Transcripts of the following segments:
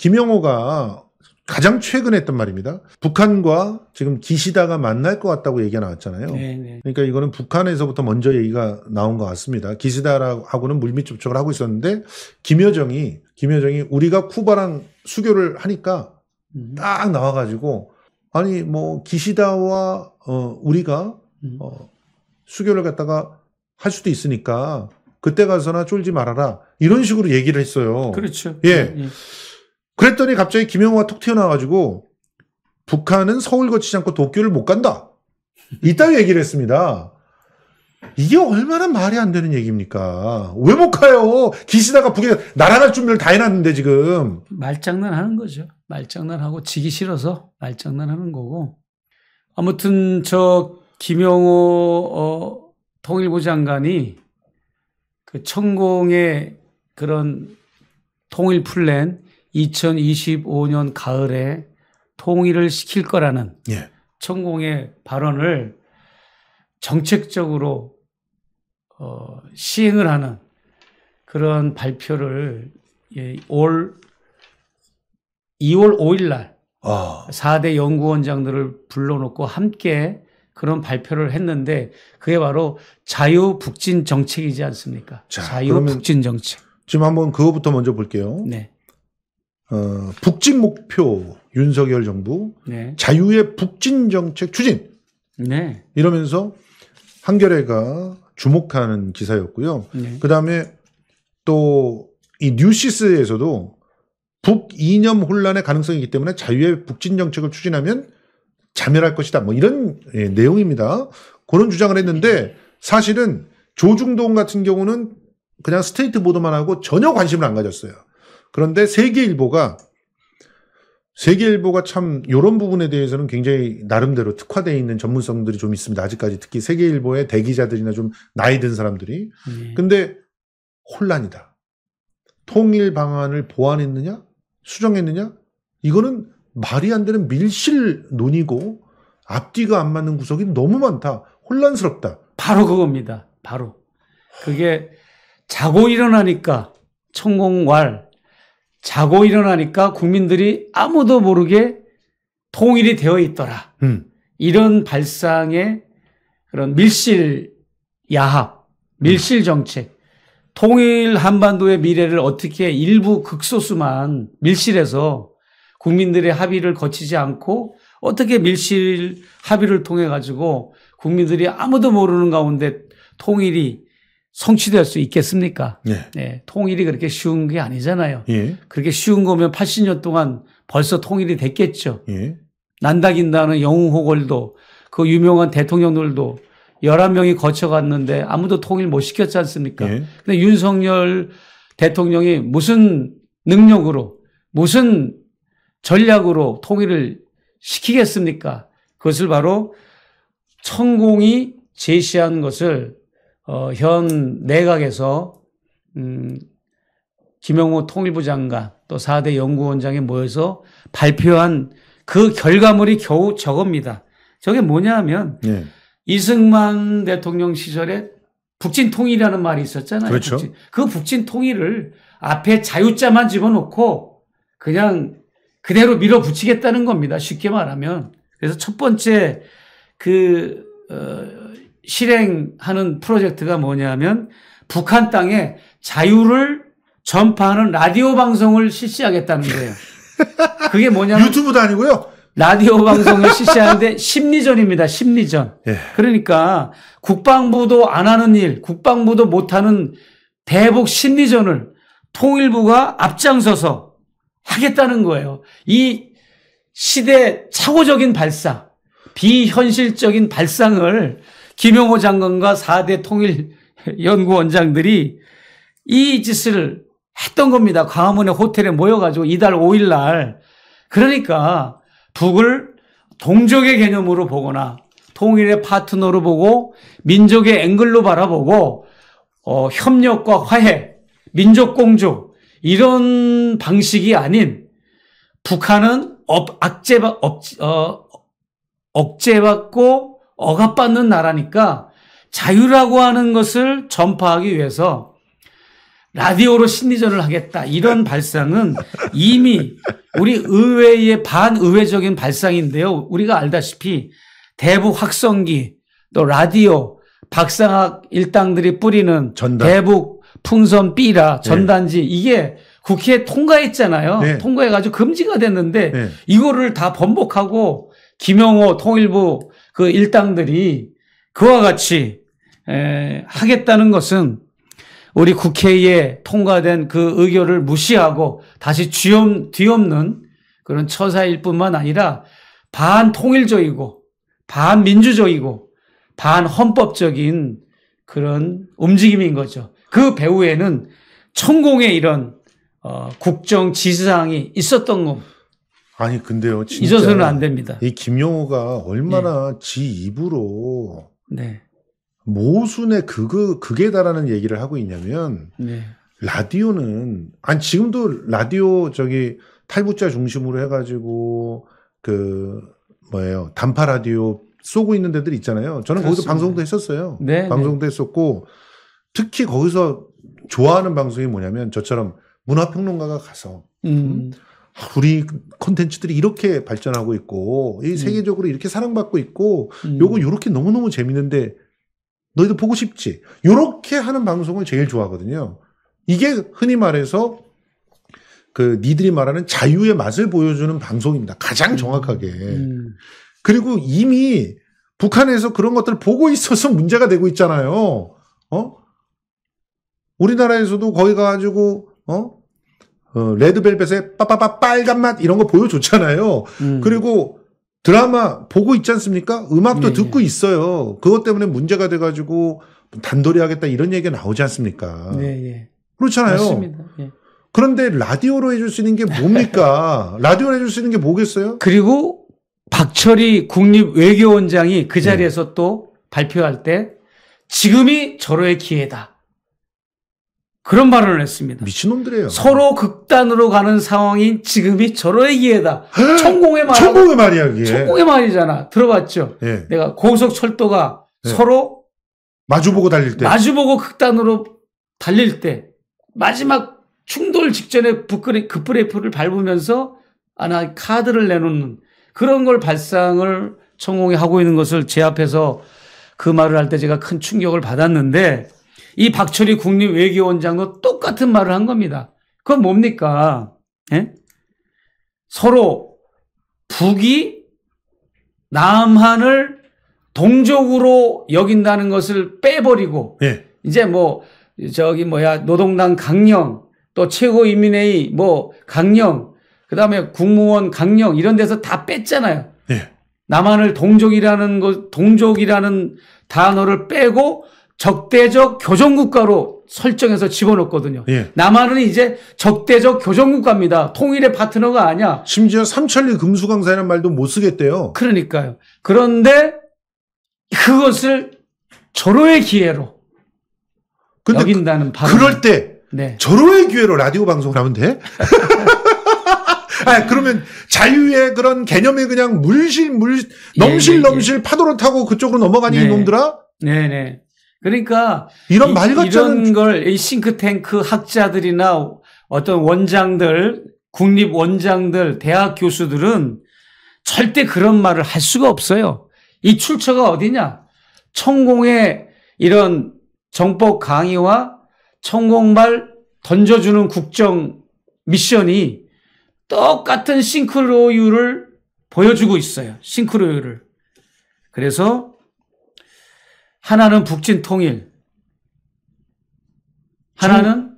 김영호가 가장 최근에 했던 말입니다. 북한과 지금 기시다가 만날 것 같다고 얘기가 나왔잖아요. 네네. 네. 그러니까 이거는 북한에서부터 먼저 얘기가 나온 것 같습니다. 기시다하고는 물밑 접촉을 하고 있었는데 김여정이 김여정이 우리가 쿠바랑 수교를 하니까 음. 딱 나와가지고 아니 뭐 기시다와 어 우리가 음. 어 수교를 갖다가 할 수도 있으니까 그때 가서나 쫄지 말아라 이런 식으로 얘기를 했어요. 그렇죠. 예. 예, 예. 그랬더니 갑자기 김영호가 톡 튀어나와가지고 북한은 서울 거치지 않고 도쿄를 못 간다. 이따위 얘기를 했습니다. 이게 얼마나 말이 안 되는 얘기입니까? 왜 못 가요? 기시다가 북에 날아갈 준비를 다 해놨는데 지금. 말장난 하는 거죠. 말장난하고 지기 싫어서 말장난 하는 거고. 아무튼 저 김영호 어, 통일부 장관이 그 천공의 그런 통일 플랜 2025년 가을에 통일을 시킬 거라는 예. 천공의 발언을 정책적으로 어, 시행을 하는 그런 발표를 예, 올 2월 5일 날 아. 4대 연구원장들을 불러놓고 함께 그런 발표를 했는데 그게 바로 자유북진 정책이지 않습니까? 자, 유북진 정책. 지금 한번 그거부터 먼저 볼게요. 네. 어, 북진 목표 윤석열 정부 네. 자유의 북진 정책 추진 네. 이러면서 한겨레가 주목하는 기사였고요. 네. 그다음에 또 이 뉴시스에서도 북 이념 혼란의 가능성이 있기 때문에 자유의 북진 정책을 추진하면 자멸할 것이다. 뭐 이런 예, 내용입니다. 그런 주장을 했는데 사실은 조중동 같은 경우는 그냥 스테이트 보도만 하고 전혀 관심을 안 가졌어요. 그런데 세계일보가 세계일보가 참 이런 부분에 대해서는 굉장히 나름대로 특화되어 있는 전문성들이 좀 있습니다. 아직까지 특히 세계일보의 대기자들이나 좀 나이 든 사람들이. 네. 근데 혼란이다. 통일 방안을 보완했느냐? 수정했느냐? 이거는 말이 안 되는 밀실 논의고 앞뒤가 안 맞는 구석이 너무 많다. 혼란스럽다. 바로 그겁니다. 바로. 그게 자고 일어나니까 천공왈 자고 일어나니까 국민들이 아무도 모르게 통일이 되어 있더라. 음. 이런 발상의 그런 밀실 야합, 밀실 정책, 통일 한반도의 미래를 어떻게 일부 극소수만 밀실해서 국민들의 합의를 거치지 않고 어떻게 밀실 합의를 통해 가지고 국민들이 아무도 모르는 가운데 통일이 성취될 수 있겠습니까? 예. 예. 통일이 그렇게 쉬운 게 아니잖아요. 예. 그렇게 쉬운 거면 80년 동안 벌써 통일이 됐겠죠. 예. 난다긴다는 영웅호걸도 그 유명한 대통령들도 11명이 거쳐갔는데 아무도 통일 못 시켰지 않습니까? 예. 근데 윤석열 대통령이 무슨 능력으로 무슨 전략으로 통일을 시키겠습니까? 그것을 바로 천공이 제시한 것을 어, 현 내각에서 음, 김영호 통일부 장관 또 4대 연구원장이 모여서 발표한 그 결과물이 겨우 저겁니다. 저게 뭐냐 하면 네. 예. 이승만 대통령 시절에 북진 통일이라는 말이 있었잖아요. 그렇죠. 북진. 그 북진 통일을 앞에 자유자만 집어넣고 그냥 그대로 밀어붙이겠다는 겁니다. 쉽게 말하면. 그래서 첫 번째 그, 어, 실행하는 프로젝트가 뭐냐면 북한 땅에 자유를 전파하는 라디오 방송을 실시하겠다는 거예요. 그게 뭐냐면 유튜브도 아니고요. 라디오 방송을 실시하는데 심리전입니다. 심리전. 예. 그러니까 국방부도 안 하는 일, 국방부도 못 하는 대북 심리전을 통일부가 앞장서서 하겠다는 거예요. 이 시대 착오적인 발상, 비현실적인 발상을 김용호 장관과 4대 통일 연구원장들이 이 짓을 했던 겁니다. 광화문의 호텔에 모여가지고 이달 5일 날 그러니까 북을 동족의 개념으로 보거나 통일의 파트너로 보고 민족의 앵글로 바라보고 어, 협력과 화해, 민족 공조 이런 방식이 아닌 북한은 억, 어, 억제받고 억압받는 나라니까 자유라고 하는 것을 전파하기 위해서 라디오로 심리전을 하겠다 이런 네. 발상은 이미 우리 의회의 반의회적인 발상인데요. 우리가 알다시피 대북 확성기 또 라디오 박상학 일당들이 뿌리는 전단. 대북 풍선 삐라 네. 전단지 네. 이게 국회에 통과했잖아요. 네. 통과해가지고 금지가 됐는데 네. 이거를 다 번복하고 김영호 통일부 그 일당들이 그와 같이 에, 하겠다는 것은 우리 국회에 통과된 그 의결을 무시하고 다시 뒤엎, 뒤엎는 그런 처사일 뿐만 아니라 반통일적이고 반민주적이고 반헌법적인 그런 움직임인 거죠. 그 배후에는 천공의 이런 어, 국정 지사항이 있었던 겁니다. 아니 근데요 진짜 잊어서는 안 됩니다. 이 김용호가 얼마나 네. 지 입으로 네. 모순의 그거 그게 다라는 얘기를 하고 있냐면 네. 라디오는 아니 지금도 라디오 저기 탈북자 중심으로 해가지고 그 뭐예요 단파 라디오 쏘고 있는 데들 있잖아요. 저는 그렇습니다. 거기서 방송도 했었어요. 네, 네. 방송도 네. 했었고 특히 거기서 좋아하는 방송이 뭐냐면 저처럼 문화평론가가 가서 음. 우리 콘텐츠들이 이렇게 발전하고 있고 이 음. 세계적으로 음. 이렇게 사랑받고 있고 음. 요거 요렇게 너무너무 재밌는데 너희도 보고 싶지 요렇게 하는 방송을 제일 좋아하거든요 이게 흔히 말해서 그 니들이 말하는 자유의 맛을 보여주는 방송입니다 가장 음. 정확하게 음. 그리고 이미 북한에서 그런 것들을 보고 있어서 문제가 되고 있잖아요 어 우리나라에서도 거기 가가지고 어 어, 레드벨벳의 빠빠빠 빨간 맛 이런 거 보여줬잖아요. 음. 그리고 드라마 보고 있지 않습니까? 음악도 예, 듣고 예. 있어요. 그것 때문에 문제가 돼가지고 단돌이 하겠다 이런 얘기가 나오지 않습니까? 네, 예, 그렇잖아요. 맞습니다. 예. 그런데 라디오로 해줄 수 있는 게 뭡니까? 라디오로 해줄 수 있는 게 뭐겠어요? 그리고 박철희 국립외교원장이 그 자리에서 또 발표할 때 지금이 절호의 기회다. 그런 발언을 했습니다. 미친놈들이에요. 서로 극단으로 가는 상황인 지금이 절호의 기회다. 천공의 말. 천공의 말이야, 이게. 천공의 말이잖아. 들어봤죠? 예. 내가 고속 철도가 예. 서로 마주보고 달릴 때. 마주보고 극단으로 달릴 때 마지막 충돌 직전에 북그레, 급브레이프를 밟으면서 하나 카드를 내놓는 그런 걸 발상을 천공이 하고 있는 것을 제 앞에서 그 말을 할 때 제가 큰 충격을 받았는데 이 박철희 국립외교원장도 똑같은 말을 한 겁니다. 그건 뭡니까? 예? 서로 북이 남한을 동족으로 여긴다는 것을 빼버리고 예. 이제 뭐 저기 뭐야 노동당 강령 또 최고인민회의 뭐 강령 그다음에 국무원 강령 이런 데서 다 뺐잖아요. 예. 남한을 동족이라는 것 동족이라는 단어를 빼고 적대적 교정국가로 설정해서 집어넣거든요. 예. 남한은 이제 적대적 교정국가입니다. 통일의 파트너가 아니야. 심지어 삼천리 금수강사라는 말도 못 쓰겠대요. 그러니까요. 그런데 그것을 절호의 기회로 근데 여긴다는 그, 그럴 때 네. 절호의 기회로 라디오 방송을 하면 돼? 아 그러면 자유의 그런 개념이 그냥 물실 물 넘실 예, 예, 넘실 예. 파도를 타고 그쪽으로 넘어가니 네. 이놈들아? 네네. 네. 그러니까 이런 말같은걸이 싱크탱크 학자들이나 어떤 원장들 국립 원장들 대학 교수들은 절대 그런 말을 할 수가 없어요. 이 출처가 어디냐? 천공의 이런 정법 강의와 천공말 던져주는 국정 미션이 똑같은 싱크로율을 보여주고 있어요. 싱크로율을. 그래서 하나는 북진 통일, 하나는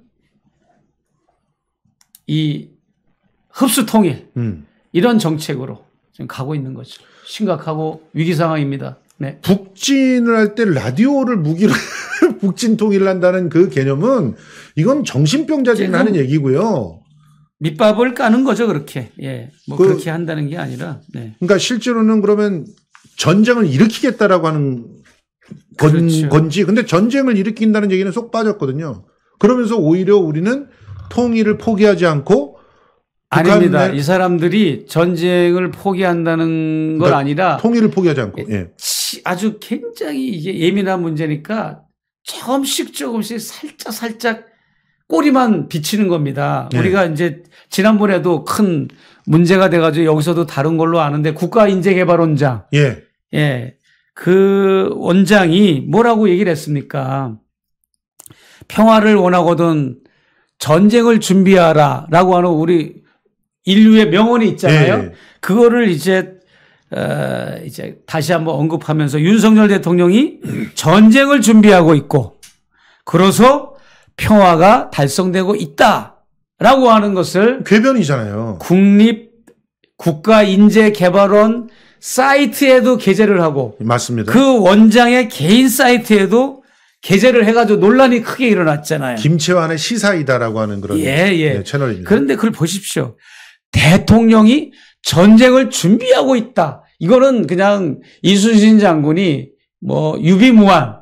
이 흡수 통일 음. 이런 정책으로 지금 가고 있는 거죠. 심각하고 위기 상황입니다. 네. 북진을 할 때 라디오를 무기로 북진 통일을 한다는 그 개념은 이건 정신병자들이 하는 얘기고요. 밑밥을 까는 거죠 그렇게. 예, 뭐 그, 렇게 한다는 게 아니라. 네. 그러니까 실제로는 그러면 전쟁을 일으키겠다라고 하는 건, 그렇죠. 건지. 근데 전쟁을 일으킨다는 얘기는 쏙 빠졌거든요. 그러면서 오히려 우리는 통일을 포기하지 않고 아닙니다. 이 사람들이 전쟁을 포기한다는 그러니까 건 아니라 통일을 포기하지 않고 예. 예. 아주 굉장히 이게 예민한 문제니까 조금씩 조금씩 살짝 살짝 꼬리만 비치는 겁니다. 예. 우리가 이제 지난번에도 큰 문제가 돼가지고 여기서도 다른 걸로 아는데 국가 인재 개발원장 예. 예. 그 원장이 뭐라고 얘기를 했습니까? 평화를 원하거든 전쟁을 준비하라 라고 하는 우리 인류의 명언이 있잖아요. 네. 그거를 이제 어, 이제 다시 한번 언급하면서 윤석열 대통령이 전쟁을 준비하고 있고 그로서 평화가 달성되고 있다라고 하는 것을 궤변이잖아요. 국립 국가인재개발원 사이트에도 게재를 하고 맞습니다. 그 원장의 개인 사이트에도 게재를 해가지고 논란이 크게 일어났잖아요. 김채환의 시사이다라고 하는 그런 예, 예. 네, 채널입니다. 그런데 그걸 보십시오. 대통령이 전쟁을 준비하고 있다. 이거는 그냥 이순신 장군이 뭐 유비무한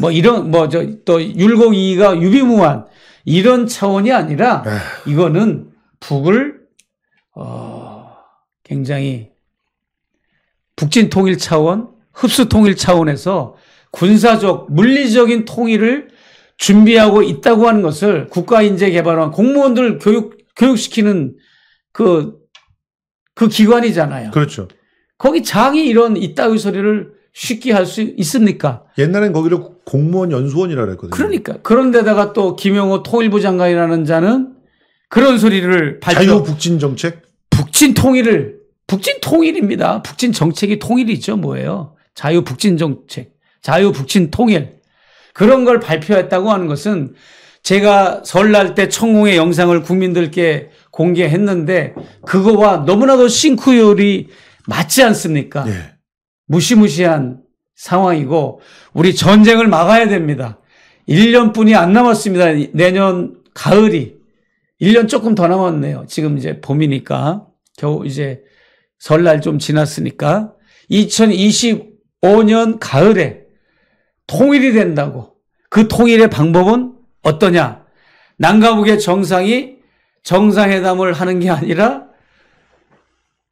뭐 이런 뭐 저 또 율곡이가 유비무한 이런 차원이 아니라 아. 이거는 북을 어 굉장히 북진 통일 차원, 흡수 통일 차원에서 군사적, 물리적인 통일을 준비하고 있다고 하는 것을 국가인재 개발원 공무원들 교육, 교육시키는 그, 그 기관이잖아요. 그렇죠. 거기 장이 이런 이따위 소리를 쉽게 할 수 있습니까? 옛날엔 거기를 공무원 연수원이라 그랬거든요. 그러니까. 그런데다가 또 김영호 통일부 장관이라는 자는 그런 소리를 발표. 자유북진 정책? 북진 통일을 북진 통일입니다. 북진 정책이 통일이죠. 뭐예요? 자유 북진 정책, 자유 북진 통일. 그런 걸 발표했다고 하는 것은 제가 설날 때 청공의 영상을 국민들께 공개했는데 그거와 너무나도 싱크율이 맞지 않습니까? 네. 무시무시한 상황이고 우리 전쟁을 막아야 됩니다. 1년뿐이 안 남았습니다. 내년 가을이 1년 조금 더 남았네요. 지금 이제 봄이니까 겨우 이제 설날 좀 지났으니까 2025년 가을에 통일이 된다고. 그 통일의 방법은 어떠냐? 남가북의 정상이 정상회담을 하는 게 아니라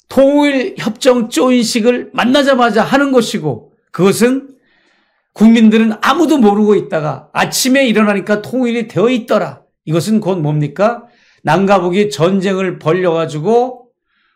통일협정 조인식을 만나자마자 하는 것이고 그것은 국민들은 아무도 모르고 있다가 아침에 일어나니까 통일이 되어 있더라. 이것은 곧 뭡니까? 남가북이 전쟁을 벌려가지고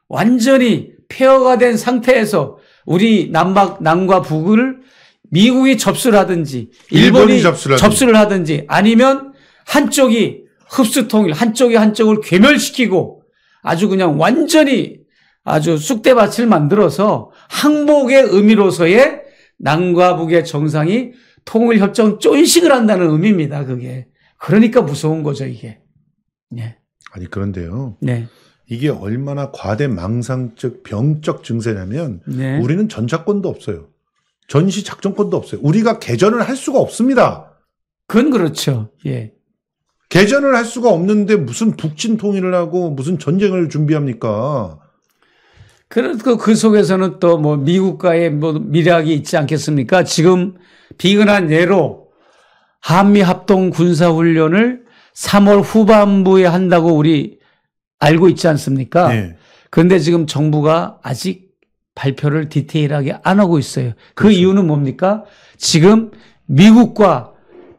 완전히 폐허가 된 상태에서 우리 남박 남과 북을 미국이 접수를 하든지 일본이, 일본이 접수를, 접수를 하든지. 하든지 아니면 한쪽이 흡수통일 한쪽이 한쪽을 괴멸시키고 아주 그냥 완전히 아주 쑥대밭을 만들어서 항복의 의미로서의 남과 북의 정상이 통일 협정 쫀식을 한다는 의미입니다. 그게 그러니까 무서운 거죠 이게. 네. 아니 그런데요. 네. 이게 얼마나 과대망상적 병적 증세냐면 네. 우리는 전차권도 없어요. 전시 작전권도 없어요. 우리가 개전을 할 수가 없습니다. 그건 그렇죠. 예. 개전을 할 수가 없는데 무슨 북진 통일을 하고 무슨 전쟁을 준비합니까? 그그 속에서는 또 뭐 미국과의 뭐미학이 있지 않겠습니까? 지금 비근한 예로 한미 합동 군사 훈련을 3월 후반부에 한다고 우리 알고 있지 않습니까? 네. 그런데 지금 정부가 아직 발표를 디테일하게 안 하고 있어요. 그 그렇죠. 이유는 뭡니까? 지금 미국과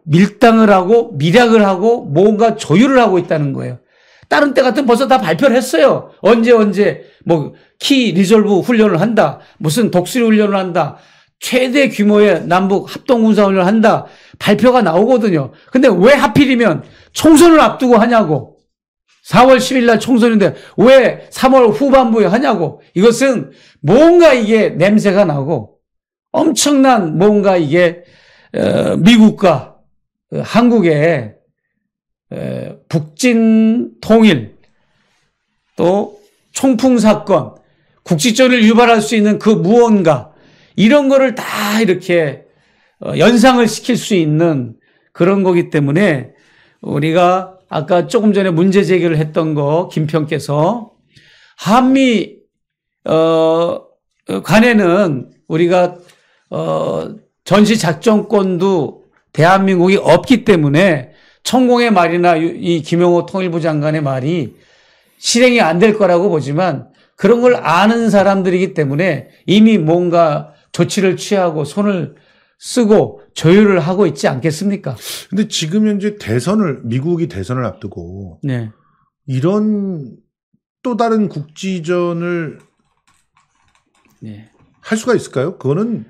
밀당을 하고 밀약을 하고 뭔가 조율을 하고 있다는 거예요. 다른 때같은 벌써 다 발표를 했어요. 언제 언제 뭐 키 리졸브 훈련을 한다. 무슨 독수리 훈련을 한다. 최대 규모의 남북 합동 군사 훈련을 한다. 발표가 나오거든요. 근데 왜 하필이면 총선을 앞두고 하냐고. 4월 10일 날 총선인데 왜 3월 후반부에 하냐고. 이것은 뭔가 이게 냄새가 나고 엄청난 뭔가 이게 어, 미국과 어, 한국의 어, 북진 통일 또 총풍 사건 국지전을 유발할 수 있는 그 무언가 이런 거를 다 이렇게 연상을 시킬 수 있는 그런 거기 때문에 우리가 아까 조금 전에 문제 제기를 했던 거 김평께서 한미 어 간에는 우리가 어 전시 작전권도 대한민국이 없기 때문에 천공의 말이나 이김용호 통일부 장관의 말이 실행이 안 될 거라고 보지만 그런 걸 아는 사람들이기 때문에 이미 뭔가 조치를 취하고 손을 쓰고 조율을 하고 있지 않겠습니까? 근데 지금 현재 대선을 미국이 대선을 앞두고 네. 이런 또 다른 국지전을 네. 할 수가 있을까요? 그거는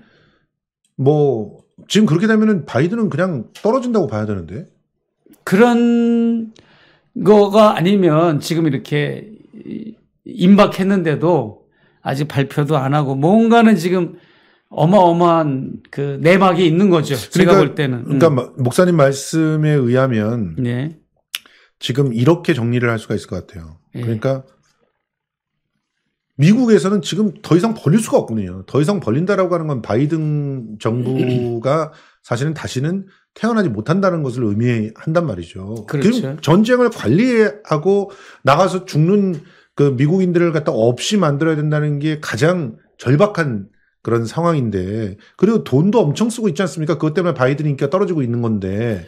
뭐 지금 그렇게 되면은 바이든은 그냥 떨어진다고 봐야 되는데 그런 거가 아니면 지금 이렇게 임박했는데도 아직 발표도 안 하고 뭔가는 지금 어마어마한 그 내막이 있는 거죠. 그러니까, 제가 볼 때는. 그러니까 음. 그러니까 목사님 말씀에 의하면 네. 지금 이렇게 정리를 할 수가 있을 것 같아요. 네. 그러니까 미국에서는 지금 더 이상 벌릴 수가 없군요. 더 이상 벌린다라고 하는 건 바이든 정부가 사실은 다시는 태어나지 못한다는 것을 의미한단 말이죠. 그렇죠. 전쟁을 관리하고 나가서 죽는 그 미국인들을 갖다 없이 만들어야 된다는 게 가장 절박한 그런 상황인데 그리고 돈도 엄청 쓰고 있지 않습니까? 그것 때문에 바이든 인기가 떨어지고 있는 건데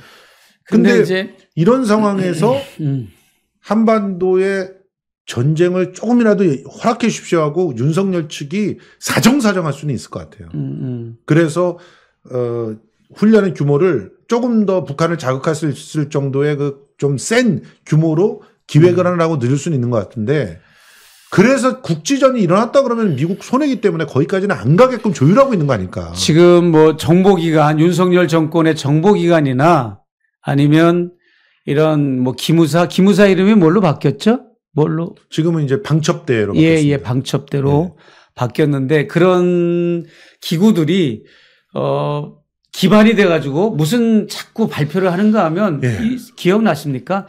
근데, 근데 이제 이런 상황에서 음. 한반도의 전쟁을 조금이라도 허락해 주십시오 하고 윤석열 측이 사정사정할 수는 있을 것 같아요. 음, 음. 그래서 어 훈련의 규모를 조금 더 북한을 자극할 수 있을 정도의 그좀 센 규모로 기획을 하느라고 늘릴 수는 있는 것 같은데 그래서 국지전이 일어났다 그러면 미국 손해기 때문에 거기까지는 안 가게끔 조율하고 있는 거 아닐까. 지금 뭐 정보기관, 윤석열 정권의 정보기관이나 아니면 이런 뭐 기무사, 기무사 이름이 뭘로 바뀌었죠? 뭘로? 지금은 이제 방첩대로 예, 예, 방첩대로 예. 바뀌었는데 그런 기구들이 어 기반이 돼 가지고 무슨 자꾸 발표를 하는가 하면 예. 기억나십니까?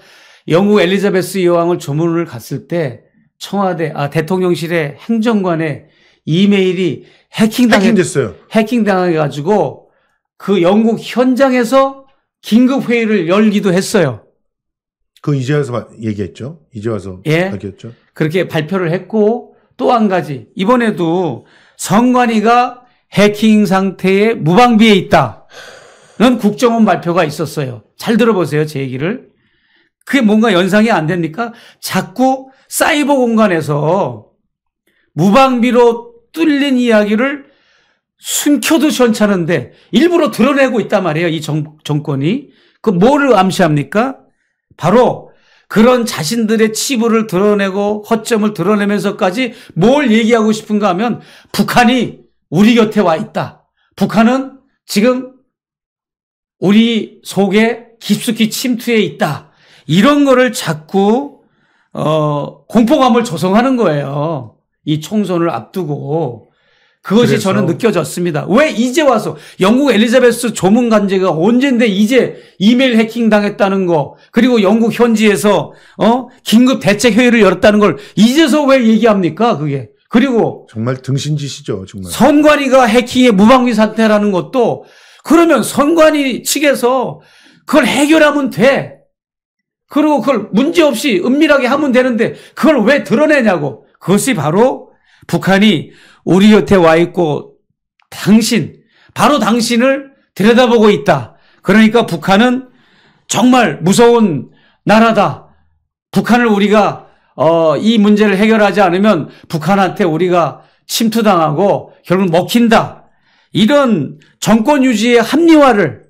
영국 엘리자베스 여왕을 조문을 갔을 때 청와대 아 대통령실의 행정관의 이메일이 해킹당했어요 해킹당해 가지고 그 영국 현장에서 긴급 회의를 열기도 했어요. 그 이제 와서 얘기했죠. 이제 와서 예? 밝혔죠. 그렇게 발표를 했고 또 한 가지 이번에도 성관위가 해킹 상태에 무방비에 있다는 국정원 발표가 있었어요. 잘 들어보세요, 제 얘기를. 그게 뭔가 연상이 안 됩니까? 자꾸 사이버 공간에서 무방비로 뚫린 이야기를 숨켜도전차는데 일부러 드러내고 있단 말이에요. 이 정, 정권이. 그 뭐를 암시합니까? 바로 그런 자신들의 치부를 드러내고 허점을 드러내면서까지 뭘 얘기하고 싶은가 하면 북한이 우리 곁에 와 있다. 북한은 지금 우리 속에 깊숙이 침투해 있다. 이런 거를 자꾸 어, 공포감을 조성하는 거예요. 이 총선을 앞두고 그것이 그래서... 저는 느껴졌습니다. 왜 이제 와서 영국 엘리자베스 조문관제가 언젠데 이제 이메일 해킹 당했다는 거 그리고 영국 현지에서 어 긴급 대책 회의를 열었다는 걸 이제서 왜 얘기합니까 그게 그리고 정말 등신짓이죠 정말 선관위가 해킹의 무방비 상태라는 것도 그러면 선관위 측에서 그걸 해결하면 돼 그리고 그걸 문제없이 은밀하게 하면 되는데 그걸 왜 드러내냐고. 그것이 바로 북한이 우리 곁에 와 있고 당신, 바로 당신을 들여다보고 있다. 그러니까 북한은 정말 무서운 나라다. 북한을 우리가 어, 이 문제를 해결하지 않으면 북한한테 우리가 침투당하고 결국 먹힌다. 이런 정권 유지의 합리화를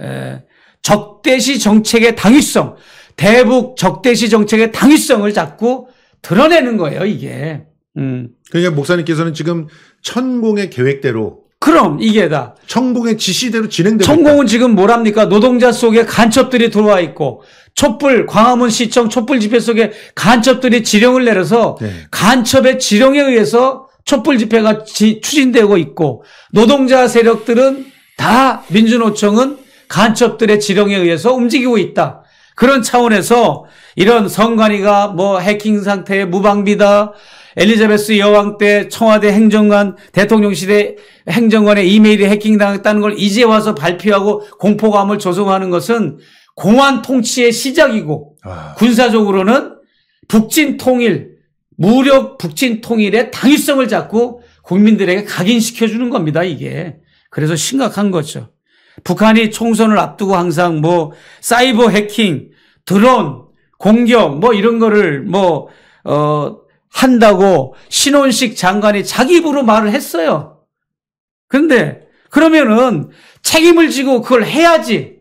에, 적대시 정책의 당위성 대북 적대시 정책의 당위성을 자꾸 드러내는 거예요, 이게. 음. 그러니까 목사님께서는 지금 천공의 계획대로 그럼 이게 다 천공의 지시대로 진행되고 천공은 지금 뭐랍니까? 노동자 속에 간첩들이 들어와 있고 촛불 광화문 시청 촛불 집회 속에 간첩들이 지령을 내려서 네. 간첩의 지령에 의해서 촛불 집회가 지, 추진되고 있고 노동자 세력들은 다 민주노총은 간첩들의 지령에 의해서 움직이고 있다. 그런 차원에서 이런 성관이가 뭐 해킹 상태의 무방비다. 엘리자베스 여왕 때 청와대 행정관, 대통령실의 행정관의 이메일이 해킹당했다는 걸 이제 와서 발표하고 공포감을 조성하는 것은 공안 통치의 시작이고 아... 군사적으로는 북진 통일, 무력 북진 통일의 당위성을 잡고 국민들에게 각인시켜주는 겁니다, 이게. 그래서 심각한 거죠. 북한이 총선을 앞두고 항상 뭐 사이버 해킹, 드론 공격 뭐 이런 거를 뭐어 한다고 신원식 장관이 자기 입으로 말을 했어요. 근데 그러면은 책임을 지고 그걸 해야지.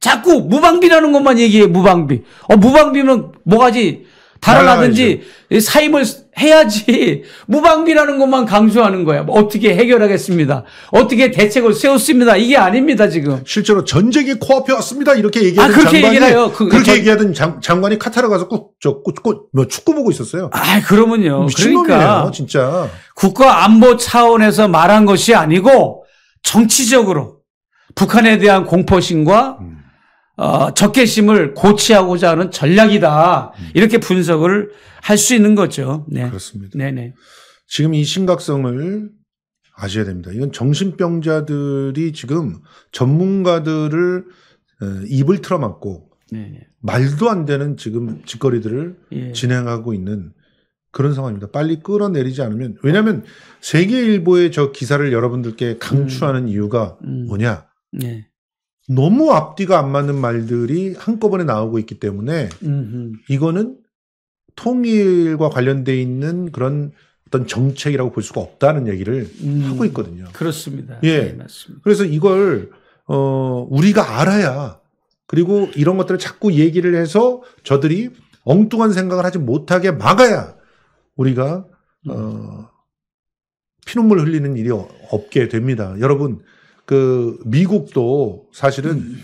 자꾸 무방비라는 것만 얘기해 무방비. 어 무방비면 뭐가지 달아나든지 사임을 해야지 무방비라는 것만 강조하는 거야. 뭐 어떻게 해결하겠습니다. 어떻게 대책을 세웠습니다. 이게 아닙니다 지금. 실제로 전쟁이 코앞에 왔습니다. 이렇게 얘기하는 아, 그렇게 장관이 그, 렇게 전... 얘기하던 장, 장관이 카타르 가서 꼭저꼭뭐 뭐, 축구 보고 있었어요. 아 그러면요. 미친놈이네요, 그러니까 진짜. 국가 안보 차원에서 말한 것이 아니고 정치적으로 북한에 대한 공포심과 음. 어, 적개심을 고치하고자 하는 전략이다. 음. 이렇게 분석을 할 수 있는 거죠. 네. 그렇습니다. 네네. 지금 이 심각성을 아셔야 됩니다. 이건 정신병자들이 지금 전문가들을 어, 입을 틀어막고 말도 안 되는 지금 짓거리들을 예. 진행하고 있는 그런 상황입니다. 빨리 끌어내리지 않으면 왜냐하면 세계일보의 저 기사를 여러분들께 강추하는 음. 이유가 음. 뭐냐? 네. 너무 앞뒤가 안 맞는 말들이 한꺼번에 나오고 있기 때문에 음흠. 이거는 통일과 관련돼 있는 그런 어떤 정책이라고 볼 수가 없다는 얘기를 음, 하고 있거든요. 그렇습니다. 예, 네, 맞습니다. 그래서 이걸 어 우리가 알아야 그리고 이런 것들을 자꾸 얘기를 해서 저들이 엉뚱한 생각을 하지 못하게 막아야 우리가 음. 어 피눈물 흘리는 일이 없게 됩니다. 여러분 그 미국도 사실은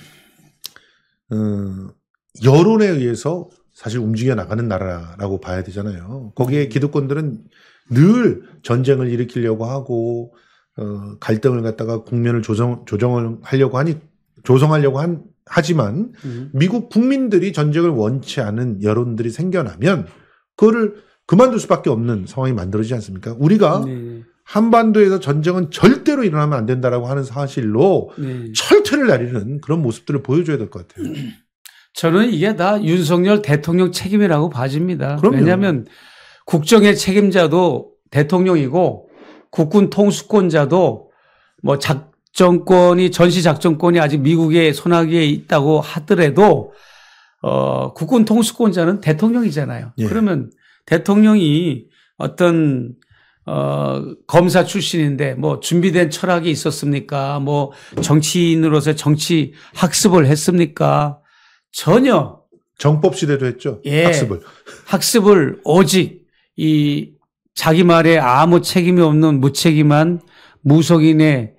음. 어, 여론에 의해서 사실 움직여 나가는 나라라고 봐야 되잖아요. 거기에 음. 기득권들은 늘 전쟁을 일으키려고 하고 어, 갈등을 갖다가 국면을 조정 조정을 하려고 하니 조성하려고 한 하지만 음. 미국 국민들이 전쟁을 원치 않은 여론들이 생겨나면 그거를 그만둘 수밖에 없는 상황이 만들어지지 않습니까? 우리가 네. 한반도에서 전쟁은 절대로 일어나면 안 된다라고 하는 사실로 네. 철퇴를 내리는 그런 모습들을 보여줘야 될 것 같아요. 저는 이게 다 윤석열 대통령 책임이라고 봐집니다. 그럼요. 왜냐하면 국정의 책임자도 대통령이고 국군 통수권자도 뭐 작전권이 전시 작전권이 아직 미국의 손아귀에 있다고 하더라도 어 국군 통수권자는 대통령이잖아요. 예. 그러면 대통령이 어떤 어, 검사 출신인데 뭐 준비된 철학이 있었습니까? 뭐 정치인으로서 정치 학습을 했습니까? 전혀 정법 시대도 했죠. 예, 학습을 학습을 오직 이 자기 말에 아무 책임이 없는 무책임한 무속인의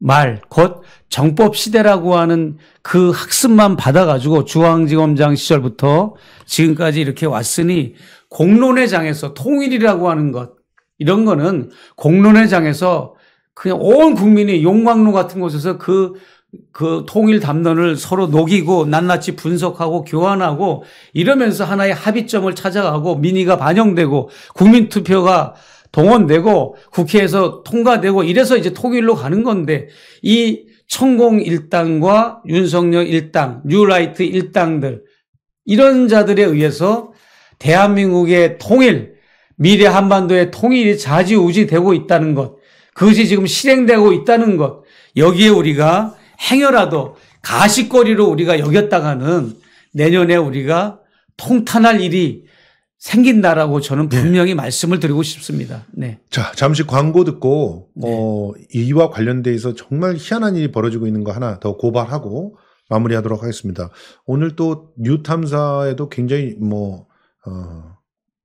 말, 곧 정법 시대라고 하는 그 학습만 받아가지고 중앙지검장 시절부터 지금까지 이렇게 왔으니 공론의 장에서 통일이라고 하는 것, 이런 거는 공론회장에서 그냥 온 국민이 용광로 같은 곳에서 그, 그 통일 담론을 서로 녹이고 낱낱이 분석하고 교환하고 이러면서 하나의 합의점을 찾아가고 민의가 반영되고 국민투표가 동원되고 국회에서 통과되고 이래서 이제 통일로 가는 건데 이 천공 일당과 윤석열 일당, 뉴라이트 일당들 이런 자들에 의해서 대한민국의 통일 미래 한반도의 통일이 좌지우지되고 있다는 것, 그것이 지금 실행되고 있다는 것, 여기에 우리가 행여라도 가시거리로 우리가 여겼다가는 내년에 우리가 통탄할 일이 생긴다라고 저는 네. 분명히 네. 말씀을 드리고 싶습니다. 네. 자, 잠시 광고 듣고 네. 어, 이와 관련돼서 정말 희한한 일이 벌어지고 있는 거 하나 더 고발하고 마무리하도록 하겠습니다. 오늘 또 뉴탐사에도 굉장히 뭐 어,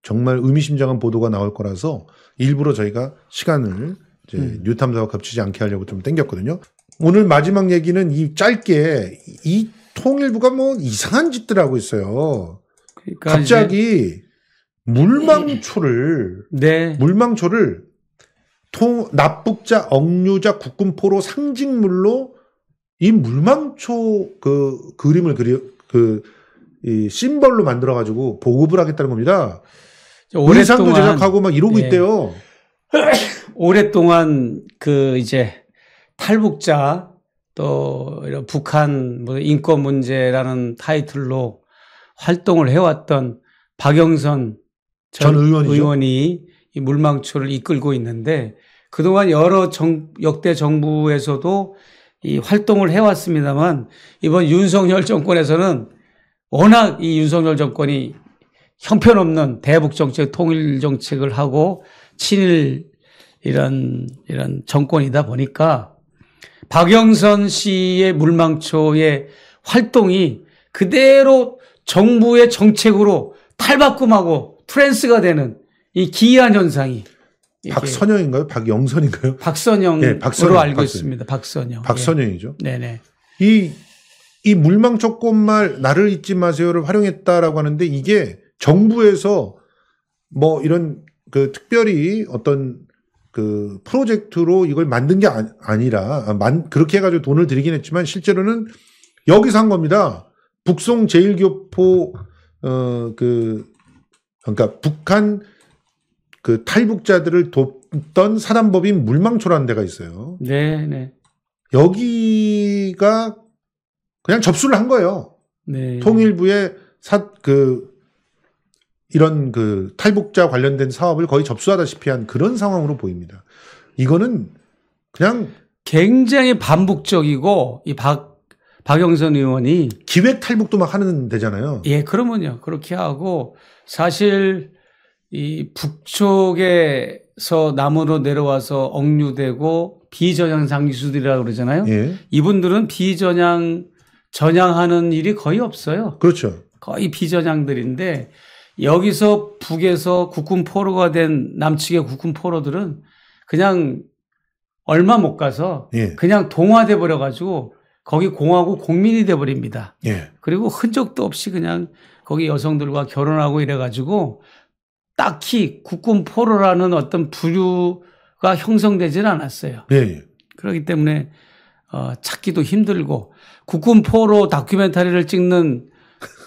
정말 의미심장한 보도가 나올 거라서 일부러 저희가 시간을 이제 음. 뉴탐사와 겹치지 않게 하려고 좀 땡겼거든요. 오늘 마지막 얘기는 이 짧게 이 통일부가 뭐 이상한 짓들 하고 있어요. 그러니까 갑자기 물망초를 네. 물망초를 통 납북자 억류자 국군포로 상징물로 이 물망초 그 그림을 그려 그 이 심벌로 만들어 가지고 보급을 하겠다는 겁니다. 오랫동도 제작하고 막 이러고 예. 있대요. 오랫동안 그 이제 탈북자 또 이런 북한 뭐 인권 문제라는 타이틀로 활동을 해왔던 박영선 전, 전 의원이 이 물망초를 이끌고 있는데 그동안 여러 정, 역대 정부에서도 이 활동을 해왔습니다만 이번 윤석열 정권에서는 워낙 이 윤석열 정권이 형편없는 대북 정책, 통일 정책을 하고 친일 이런 이런 정권이다 보니까 박영선 씨의 물망초의 활동이 그대로 정부의 정책으로 탈바꿈하고 트랜스가 되는 이 기이한 현상이 박선영인가요? 박영선인가요? 박선영으로 네, 박선영, 알고 박선영. 있습니다. 박선영. 박선영이죠. 예. 네네. 이, 이 물망 초꽃말 나를 잊지 마세요를 활용했다라고 하는데 이게 정부에서 뭐 이런 그 특별히 어떤 그 프로젝트로 이걸 만든 게 아, 아니, 라 아, 만, 그렇게 해가지고 돈을 들이긴 했지만 실제로는 여기서 한 겁니다. 북송 제일교포 어 그 그러니까 북한 그 탈북자들을 돕던 사단법인 물망초라는 데가 있어요. 네, 네. 여기가 그냥 접수를 한 거예요. 네. 통일부에사그 이런 그 탈북자 관련된 사업을 거의 접수하다시피 한 그런 상황으로 보입니다. 이거는 그냥 굉장히 반복적이고 이 박 박영선 의원이 기획 탈북도 막 하는 데잖아요. 예, 그러면요. 그렇게 하고 사실 이 북쪽에서 남으로 내려와서 억류되고 비전향 상수들이라고 그러잖아요. 예. 이분들은 비전향 전향하는 일이 거의 없어요. 그렇죠. 거의 비전향들인데 여기서 북에서 국군 포로가 된 남측의 국군 포로들은 그냥 얼마 못 가서 예. 그냥 동화돼 버려 가지고 거기 공화국국민이돼 버립니다. 예. 그리고 흔적도 없이 그냥 거기 여성들과 결혼하고 이래 가지고 딱히 국군 포로라는 어떤 부류가 형성되질 않았어요. 예, 예. 그렇기 때문에 어, 찾기도 힘들고 국군 포로 다큐멘터리를 찍는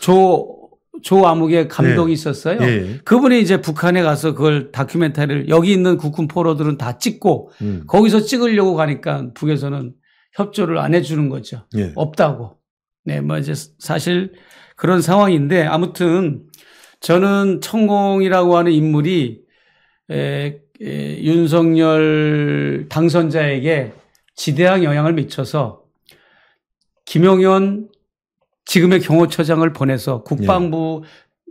조 조아무개 감독이 네. 있었어요. 네. 그분이 이제 북한에 가서 그걸 다큐멘터리를 여기 있는 국군 포로들은 다 찍고 음. 거기서 찍으려고 가니까 북에서는 협조를 안 해주는 거죠. 네. 없다고. 네, 뭐 이제 사실 그런 상황인데 아무튼 저는 천공이라고 하는 인물이 에, 에, 윤석열 당선자에게 지대한 영향을 미쳐서 김용현 지금의 경호처장을 보내서 국방부 예.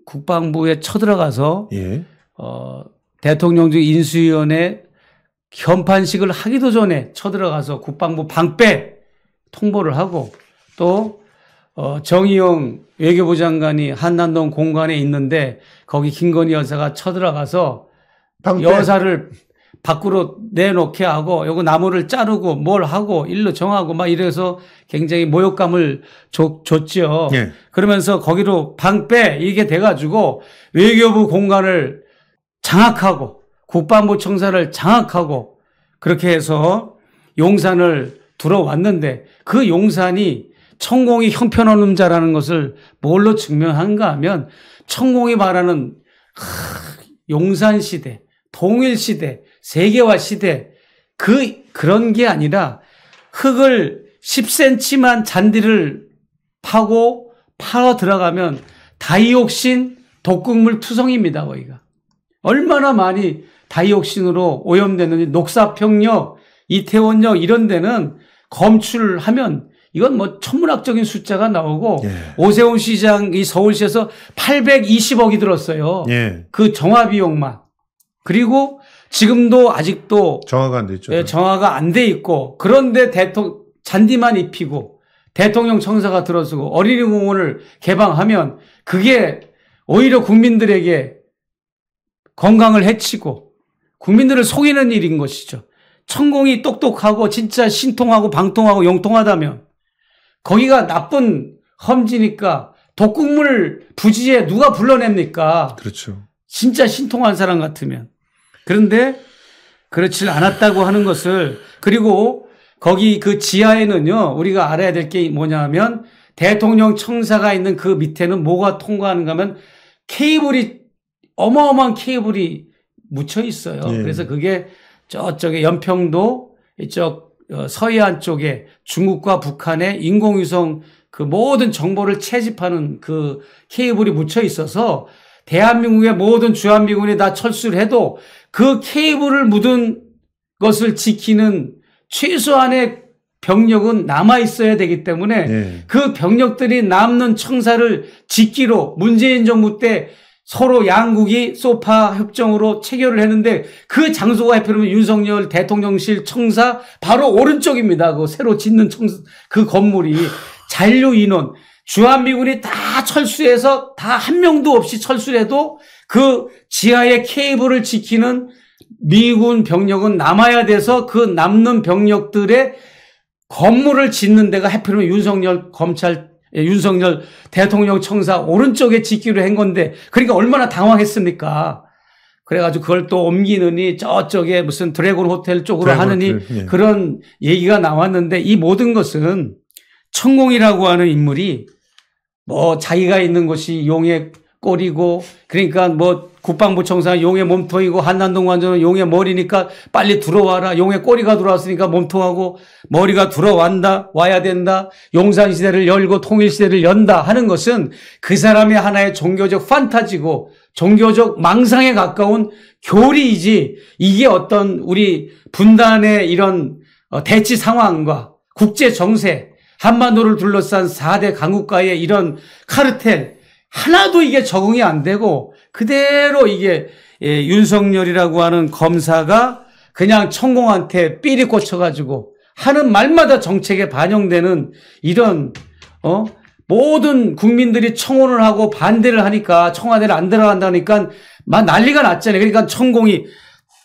국방부에 쳐들어가서 예. 어, 대통령 직 인수위원회 현판식을 하기도 전에 쳐들어가서 국방부 방패 통보를 하고 또 어, 정의용 외교부 장관이 한남동 공간에 있는데 거기 김건희 여사가 쳐들어가서 방패. 여사를 밖으로 내놓게 하고 요거 나무를 자르고 뭘 하고 일로 정하고 막 이래서 굉장히 모욕감을 줬, 죠 예. 그러면서 거기로 방 빼 이게 돼가지고 외교부 공간을 장악하고 국방부 청사를 장악하고 그렇게 해서 용산을 들어왔는데 그 용산이 천공이 형편없는 자라는 것을 뭘로 증명한가 하면 천공이 말하는 하, 용산시대, 동일시대 세계화 시대 그 그런 게 아니라 흙을 10cm만 잔디를 파고 파러 들어가면 다이옥신 독극물 투성입니다 거기가 얼마나 많이 다이옥신으로 오염되는지 녹사평역 이태원역 이런 데는 검출하면 이건 뭐 천문학적인 숫자가 나오고 예. 오세훈 시장 이 서울시에서 820억이 들었어요. 예. 그 정화 비용만. 그리고 지금도 아직도 정화가 안 돼 있죠. 예, 정화가 안 돼 있고 그런데 대통령 잔디만 입히고 대통령 청사가 들어서고 어린이 공원을 개방하면 그게 오히려 국민들에게 건강을 해치고 국민들을 속이는 일인 것이죠. 천공이 똑똑하고 진짜 신통하고 방통하고 영통하다면 거기가 나쁜 험지니까 독국물 부지에 누가 불러냅니까? 그렇죠. 진짜 신통한 사람 같으면. 그런데 그렇지 않았다고 하는 것을 그리고 거기 그 지하에는요 우리가 알아야 될 게 뭐냐면 대통령 청사가 있는 그밑에는 뭐가 통과하는가 하면 케이블이 어마어마한 케이블이 묻혀 있어요. 예. 그래서 그게 저쪽에 연평도 이쪽 어, 서해안 쪽에 중국과 북한의 인공위성 그 모든 정보를 채집하는 그 케이블이 묻혀 있어서 대한민국의 모든 주한미군이 다 철수를 해도 그 케이블을 묻은 것을 지키는 최소한의 병력은 남아 있어야 되기 때문에 네. 그 병력들이 남는 청사를 짓기로 문재인 정부 때 서로 양국이 소파 협정으로 체결을 했는데 그 장소가 해필이면 윤석열 대통령실 청사 바로 오른쪽입니다. 그 새로 짓는 청사 그 건물이 잔류 인원 주한미군이 다 철수해서 다 한 명도 없이 철수를 해도 그 지하의 케이블을 지키는 미군 병력은 남아야 돼서 그 남는 병력들의 건물을 짓는 데가 해필이면 윤석열 검찰 예, 윤석열 대통령 청사 오른쪽에 짓기로 한 건데 그러니까 얼마나 당황했습니까? 그래가지고 그걸 또 옮기느니 저쪽에 무슨 드래곤 호텔 쪽으로 드래곤 하느니 호텔. 예. 그런 얘기가 나왔는데 이 모든 것은 천공이라고 하는 인물이 뭐 자기가 있는 곳이 용의 꼬리고 그러니까 뭐 국방부 청사 용의 몸통이고 한남동 관저는 용의 머리니까 빨리 들어와라. 용의 꼬리가 들어왔으니까 몸통하고 머리가 들어왔다. 와야 된다. 용산 시대를 열고 통일 시대를 연다 하는 것은 그 사람의 하나의 종교적 판타지고 종교적 망상에 가까운 교리이지 이게 어떤 우리 분단의 이런 어, 대치 상황과 국제 정세 한반도를 둘러싼 4대 강국가의 이런 카르텔 하나도 이게 적응이 안 되고 그대로 이게 예, 윤석열이라고 하는 검사가 그냥 천공한테 삐리 꽂혀가지고 하는 말마다 정책에 반영되는 이런 어 모든 국민들이 청원을 하고 반대를 하니까 청와대를 안 들어간다니까 막 난리가 났잖아요. 그러니까 천공이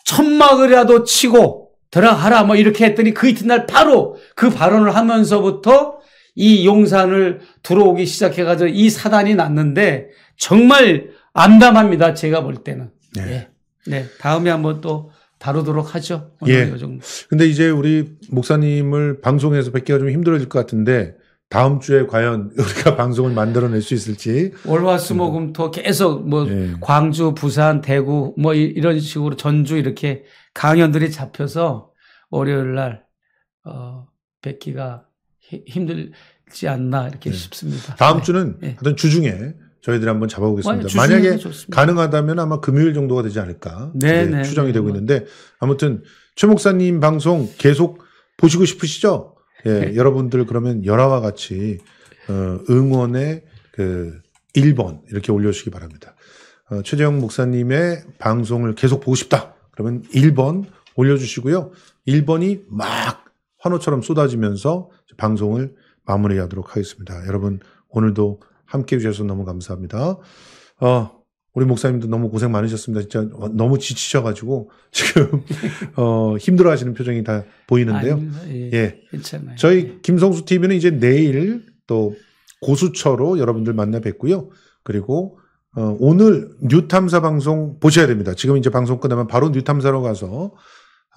천막이라도 치고 들어하라 뭐 이렇게 했더니 그 이튿날 바로 그 발언을 하면서부터 이 용산을 들어오기 시작해가지고 이 사단이 났는데 정말 암담합니다. 제가 볼 때는. 네. 예. 네. 다음에 한번 또 다루도록 하죠. 오늘 예. 근데 이제 우리 목사님을 방송에서 뵙기가 좀 힘들어질 것 같은데 다음 주에 과연 우리가 방송을 만들어낼 수 있을지 월화수목금토 계속 뭐 네. 광주, 부산, 대구 뭐 이런 식으로 전주 이렇게 강연들이 잡혀서 월요일 날 어, 뵙기가 힘들지 않나 이렇게 네. 싶습니다. 다음 네. 주는 네. 하여튼 주중에 저희들이 한번 잡아보겠습니다. 아, 만약에 좋습니다. 가능하다면 아마 금요일 정도가 되지 않을까 네, 네, 추정이 되고 있는데 아무튼 최 목사님 방송 계속 보시고 싶으시죠? 예, 네. 여러분들 그러면 열화와 같이 어, 응원의 그 1번 이렇게 올려주시기 바랍니다. 어, 최재형 목사님의 방송을 계속 보고 싶다. 그러면 1번 올려주시고요. 1번이 막 환호처럼 쏟아지면서 방송을 마무리하도록 하겠습니다. 여러분 오늘도 함께 해주셔서 너무 감사합니다. 어, 우리 목사님도 너무 고생 많으셨습니다. 진짜 어, 너무 지치셔가지고 지금 어, 힘들어하시는 표정이 다 보이는데요. 아니 예, 예, 예. 괜찮아요. 저희 예. 김성수 TV는 이제 내일 또 고수처로 여러분들 만나 뵙고요. 그리고 어, 오늘 뉴탐사 방송 보셔야 됩니다. 지금 이제 방송 끝나면 바로 뉴탐사로 가서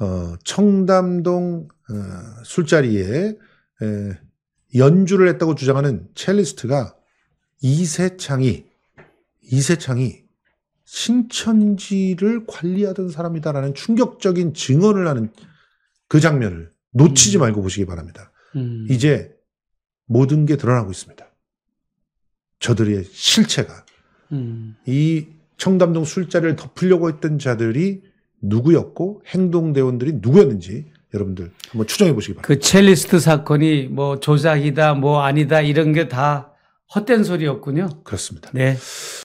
어, 청담동 어, 술자리에 에, 연주를 했다고 주장하는 첼리스트가 이세창이 이세창이 신천지를 관리하던 사람이다라는 충격적인 증언을 하는 그 장면을 놓치지 음. 말고 보시기 바랍니다. 음. 이제 모든 게 드러나고 있습니다. 저들의 실체가 음. 이 청담동 술자리를 덮으려고 했던 자들이 누구였고 행동 대원들이 누구였는지 여러분들 한번 추정해 보시기 바랍니다. 그 첼리스트 사건이 뭐 조작이다 뭐 아니다 이런 게 다 헛된 소리였군요. 그렇습니다. 네.